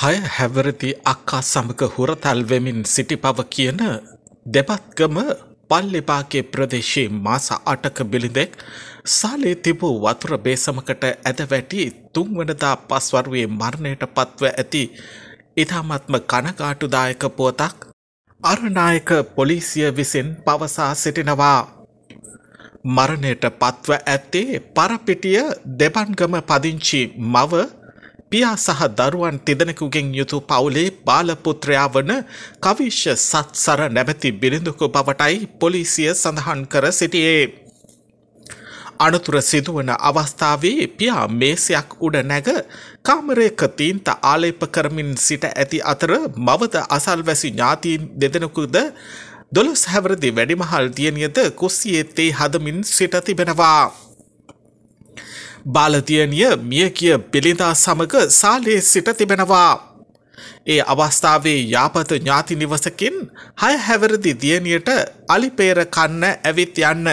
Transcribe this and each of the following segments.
හය හැවරති අක්කා සමග හුරතල් වෙමින් සිටි පව කියන දෙබත්ගම පල්ලෙපාගේ ප්‍රදේශයේ මාස අටක බිලිඳෙක් සාලේ තිබූ වතුර බේසමකට ඇද වැටි තුන්වනදා පස්වරුවේ මරණයට පත්ව ඇති ඉතාමත්ම කනකාටුදායක පුවතක් අරනායක පොලිසිය විසින් පවසා සිටිනවා. මරණයට පත්ව ඇත්තේ පරපිටිය දෙබන්ගම පදිංචි මව පියා සහ දරුවන් තිදෙනකුගෙන් යුතු පවුලේ බාලපුත්‍රයා වන කවිශ්‍ය සත්සර නැමැති බිරිඳකු බවටයි පොලිසිය සඳහන් කර සිටියේ. අනතුර සිදුවන අවස්ථාවේ පියා මේසයක් උඩ නැග කාමරයක තීන්ත ආලේප කරමින් සිට ඇති අතර මවද අසල්වැසි ඥාතීන් දෙදෙනකුද දොළොස් හැවරදි වැඩිමහල් දියනියද කුස්සියත්තේ හදමින් සිට තිබෙනවා. බාලතියනිය මිය කිය පිළිඳා සමග සාලයේ සිට තිබෙනවා. ඒ අවස්ථාවේ යාපත ඥාති නිවසකින් හය හැවරදි දියණියට අලිපේර කන්න ඇවිත් යන්න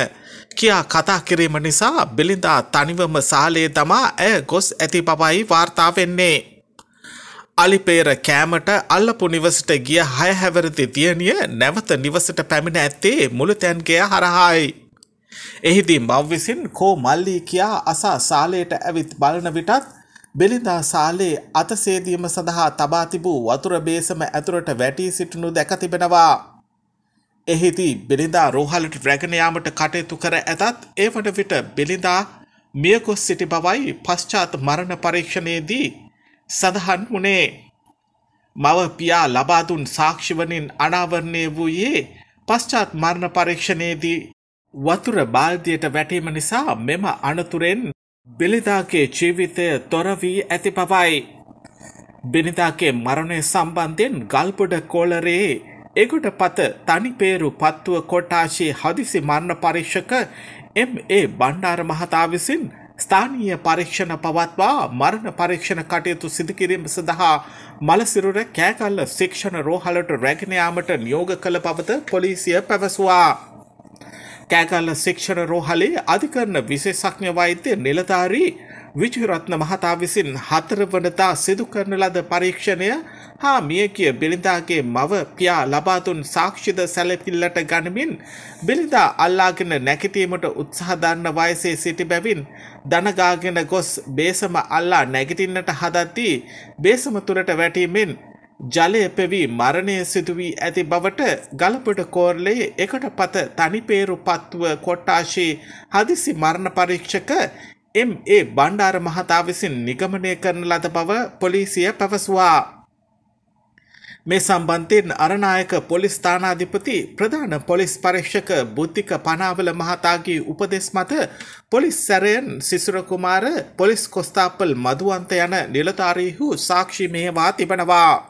කියා කතා කිරීම නිසා බිලිඳා තනිවම සාලේ තමා ඇය ගොස් ඇති බවයි වාර්තා වෙන්නේ. අලිපේර කෑමට අල්ලපු නිවසට ගිය හය හැවරදි දියණිය නැවත නිවසට පැමිණ ඇත්තේ මුළු තැන්ගේ හරහායි. එහිදී මව් විසින් කෝ මල්ලී කියා අසා ශාලයට ඇවිත් බලන විටත් බෙලිඳා ශාලේ අතසේදීම සඳහා තබා තිබූ වතුර බේසම ඇතුළට වැටී සිටිනු දැක තිබෙනවා. එහිදී බෙලිඳා රෝහලට රැගෙන යාමට කටයුතු කර ඇතත් ඒවට විට බෙලිඳා මියකොස් සිටි බවයි පශ්චාත් මරණ පරීක්ෂණයේදී සඳහන් වුණේ. මව පියා ලබාදුන් සාක්ෂිවනින් අනාවරණය වූයේ පශ්චාත් මරණ පරීක්ෂණයේදී වතුර බාල්දියට වැටීම නිසා මෙම අනතුරෙන් බෙලිදාගේ ජීවිතය තොරවී ඇති පවයි. බිනිදාගේ මරණය සම්බන්ධයෙන් ගල්පොඩ කෝලරයේ එකුට පත තනිපේරු පත්තුව කොට්ටාශයේ හදිසි මරණ පරීක්ෂක එම් ඒ බණ්ඩාර මහතා විසින් ස්ථානීය පරීක්ෂණ පවත්වා මරණ පරීක්ෂණ කටයුතු සිදුකිරීම සඳහා මලසිරුර කෑකල්ල ශික්ෂණ රෝහලට රැගෙනයාමට නියෝග කළ පවත පොලිසිය පැවසවා. කෑගල්ල ශික්ෂණ රෝහලේ අධිකරණ විශේෂඥ වෛද්‍ය නිලධාරී විජුරත්න මහතා විසින් හතර වනතා සිදු කරන ලද පරීක්ෂණය හා මියකිය බිලිඳාගේ මව පියා ලබාතුන් සාක්ෂිද සැලපිල්ලට ගනිමින් බිලිඳා අල්ලාගෙන නැගිටීමට උත්සාහදන්න වයසේ සිටි බැවින් දනගාගෙන ගොස් බේසම අල්ලා නැගිටින්නට හදත්දී බේසම තුරට වැටීමෙන් ජලය පෙවී මරණය සිදුවී ඇති බවට ගලපට කෝර්ලේ එකට පත තනිපේරු පත්ව කොට්ටාශයේ හදිසි මරණ පරීක්ෂක එම් ඒ බණ්ඩාර මහතා විසින් නිගමනය කරන ලද බව පොලිසිය පැවසවා. මේ සම්බන්ධයෙන් අරනායක පොලිස් ස්ථානාධිපති ප්‍රධාන පොලිස් පරීක්ෂක බුද්ධික පනාවල මහතාගේ උපදෙස් මත පොලිස් සැරයන් සිසුරකුමාර පොලිස් කොස්තාපල් මදුවන්ත යන නිලධාරීහු සාක්ෂි මෙහෙවා තිබෙනවා.